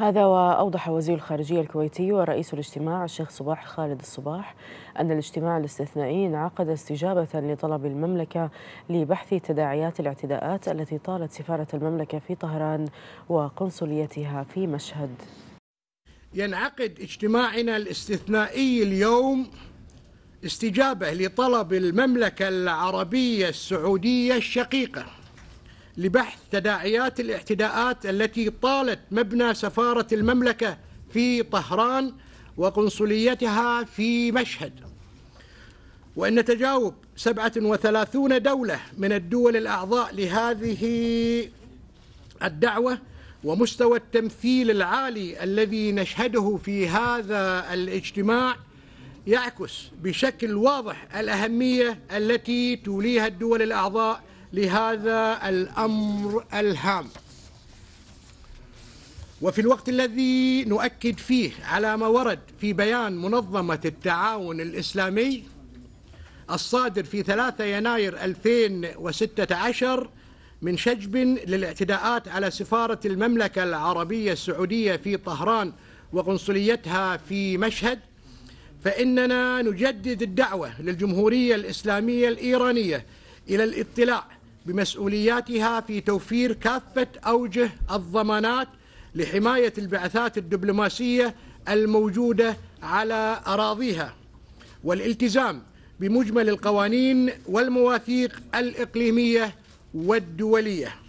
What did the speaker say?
هذا وأوضح وزير الخارجية الكويتي ورئيس الاجتماع الشيخ صباح خالد الصباح أن الاجتماع الاستثنائي انعقد استجابة لطلب المملكة لبحث تداعيات الاعتداءات التي طالت سفارة المملكة في طهران وقنصليتها في مشهد ينعقد اجتماعنا الاستثنائي اليوم استجابة لطلب المملكة العربية السعودية الشقيقة لبحث تداعيات الاعتداءات التي طالت مبنى سفارة المملكة في طهران وقنصليتها في مشهد وإن تجاوب 37 دولة من الدول الأعضاء لهذه الدعوة ومستوى التمثيل العالي الذي نشهده في هذا الاجتماع يعكس بشكل واضح الأهمية التي توليها الدول الأعضاء لهذا الأمر الهام وفي الوقت الذي نؤكد فيه على ما ورد في بيان منظمة التعاون الإسلامي الصادر في 3 يناير 2016 من شجب للاعتداءات على سفارة المملكة العربية السعودية في طهران وقنصليتها في مشهد فإننا نجدد الدعوة للجمهورية الإسلامية الإيرانية إلى الاطلاع بمسؤولياتها في توفير كافة أوجه الضمانات لحماية البعثات الدبلوماسية الموجودة على أراضيها والالتزام بمجمل القوانين والمواثيق الإقليمية والدولية